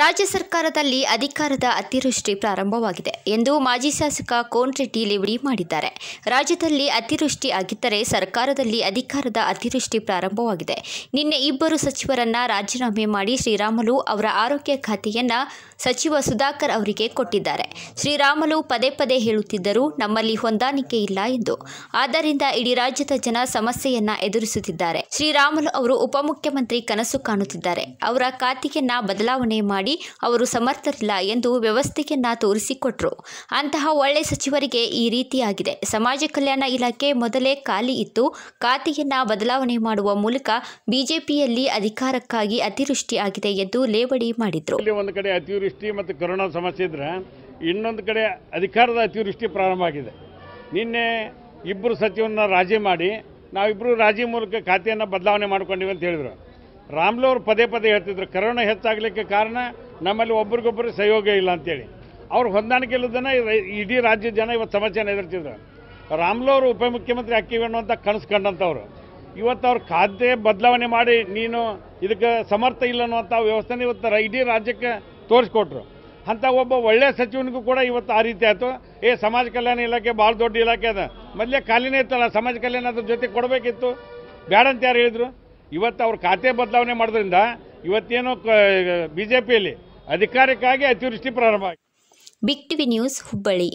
ರಾಜ್ಯ ಸರ್ಕಾರದಲ್ಲಿ ಅಧಿಕಾರದ ಅತಿವೃಷ್ಟಿ ಪ್ರಾರಂಭವಾಗಿದೆ ಎಂದು ಮಾಜಿ ಶಾಸಕ ಕೋನ್ರೆಡ್ಡಿ ಲೇವಡಿ ಮಾಡಿದ್ದಾರೆ ರಾಜ್ಯದಲ್ಲಿ ಅತಿವೃಷ್ಟಿ ಆಗಿದ್ದರೆ ಸರ್ಕಾರದಲ್ಲಿ ಅಧಿಕಾರದ ಅತಿವೃಷ್ಟಿ ಪ್ರಾರಂಭವಾಗಿದೆ ನಿನ್ನೆ ಇಬ್ಬರು ಸಚಿವರನ್ನ ರಾಜೀನಾಮೆ ಮಾಡಿ ಶ್ರೀರಾಮಲು ಅವರ ಆರೋಗ್ಯ ಖಾತೆಯನ್ನ ಸಚಿವ ಸುಧಾಕರ್ ಅವರಿಗೆ ಕೊಟ್ಟಿದ್ದಾರೆ ಶ್ರೀರಾಮಲು ಪದೇ ಪದೇ ಹೇಳುತ್ತಿದ್ದರು ನಮ್ಮಲ್ಲಿ ಹೊಂದಾಣಿಕೆ ಇಲ್ಲ ಎಂದು ಆದ್ದರಿಂದ ಇಡೀ ರಾಜ್ಯದ ಜನ ಸಮಸ್ಯೆಯನ್ನ ಎದುರಿಸುತ್ತಿದ್ದಾರೆ ಶ್ರೀರಾಮಲು ಅವರು ಉಪಮುಖ್ಯಮಂತ್ರಿ ಕನಸು ಕಾಣುತ್ತಿದ್ದಾರೆ ಅವರ ಖಾತೆಯನ್ನ ಬದಲಾವಣೆ ಮಾಡಿ ಮಾಡಿ ಅವರು ಸಮರ್ಥರಿಲ್ಲ ಎಂದು ವ್ಯವಸ್ಥೆಯನ್ನ ತೋರಿಸಿಕೊಟ್ರು ಅಂತಹ ಒಳ್ಳೆ ಸಚಿವರಿಗೆ ಈ ರೀತಿಯಾಗಿದೆ ಸಮಾಜ ಕಲ್ಯಾಣ ಇಲಾಖೆ ಮೊದಲೇ ಖಾಲಿ ಇತ್ತು ಖಾತೆಯನ್ನ ಬದಲಾವಣೆ ಮಾಡುವ ಮೂಲಕ ಬಿಜೆಪಿಯಲ್ಲಿ ಅಧಿಕಾರಕ್ಕಾಗಿ ಅತಿವೃಷ್ಟಿ ಆಗಿದೆ ಎಂದು ಲೇವಡಿ ಮಾಡಿದ್ರು ಒಂದು ಕಡೆ ಅತಿವೃಷ್ಟಿ ಮತ್ತು ಕೊರೋನಾ ಸಮಸ್ಯೆ ಇದ್ರೆ ಇನ್ನೊಂದು ಕಡೆ ಅಧಿಕಾರದ ಅತಿವೃಷ್ಟಿ ಪ್ರಾರಂಭ ಆಗಿದೆ ನಿನ್ನೆ ಇಬ್ಬರು ಸಚಿವರನ್ನ ರಾಜಿ ಮಾಡಿ ನಾವಿಬ್ಬರು ರಾಜಿ ಮೂಲಕ ಖಾತೆಯನ್ನ ಬದಲಾವಣೆ ಮಾಡ್ಕೊಂಡಿವಿ ಅಂತ ಹೇಳಿದರು ರಾಮ್ಲೋ ಅವರು ಪದೇ ಪದೇ ಹೇಳ್ತಿದ್ರು ಕರೋನಾ ಹೆಚ್ಚಾಗಲಿಕ್ಕೆ ಕಾರಣ ನಮ್ಮಲ್ಲಿ ಒಬ್ರಿಗೊಬ್ಬರು ಸಹಯೋಗ ಇಲ್ಲ ಅಂತೇಳಿ ಅವ್ರು ಹೊಂದಾಣಿಕೆ ಇಲ್ಲದನ್ನ ಇಡೀ ರಾಜ್ಯದ ಜನ ಇವತ್ತು ಸಮಸ್ಯೆನ ಎದುರ್ತಿದ್ರು ರಾಮ್ಲೋ ಅವರು ಉಪಮುಖ್ಯಮಂತ್ರಿ ಹಾಕಿವೇನು ಅಂತ ಕನಸು ಕಂಡಂಥವ್ರು ಇವತ್ತು ಅವ್ರ ಖಾದ್ಯ ಬದಲಾವಣೆ ಮಾಡಿ ನೀನು ಇದಕ್ಕೆ ಸಮರ್ಥ ಇಲ್ಲ ಅನ್ನುವಂಥ ವ್ಯವಸ್ಥೆನ ಇವತ್ತು ಇಡೀ ರಾಜ್ಯಕ್ಕೆ ತೋರಿಸ್ಕೊಟ್ರು ಅಂಥ ಒಬ್ಬ ಒಳ್ಳೆಯ ಸಚಿವನಿಗೂ ಕೂಡ ಇವತ್ತು ಆ ರೀತಿ ಆಯಿತು ಏ ಸಮಾಜ ಕಲ್ಯಾಣ ಇಲಾಖೆ ಭಾಳ ದೊಡ್ಡ ಇಲಾಖೆ ಅದ ಮೊದಲೇ ಖಾಲಿನೇ ಇತ್ತಲ್ಲ ಸಮಾಜ ಕಲ್ಯಾಣ ಅದ್ರ ಜೊತೆ ಕೊಡಬೇಕಿತ್ತು ಬೇಡ ಅಂತ ಯಾರು ಹೇಳಿದರು ಇವತ್ತು ಅವ್ರ ಖಾತೆ ಬದಲಾವಣೆ ಮಾಡೋದ್ರಿಂದ ಇವತ್ತೇನೋ ಬಿ ಜೆ ಪಿಯಲ್ಲಿ ಅಧಿಕಾರಕ್ಕಾಗಿ ಅತಿವೃಷ್ಟಿ ಪ್ರಾರಂಭ ಆಗಿದೆ ಬಿಗ್ ಟಿವಿ ನ್ಯೂಸ್ ಹುಬ್ಬಳ್ಳಿ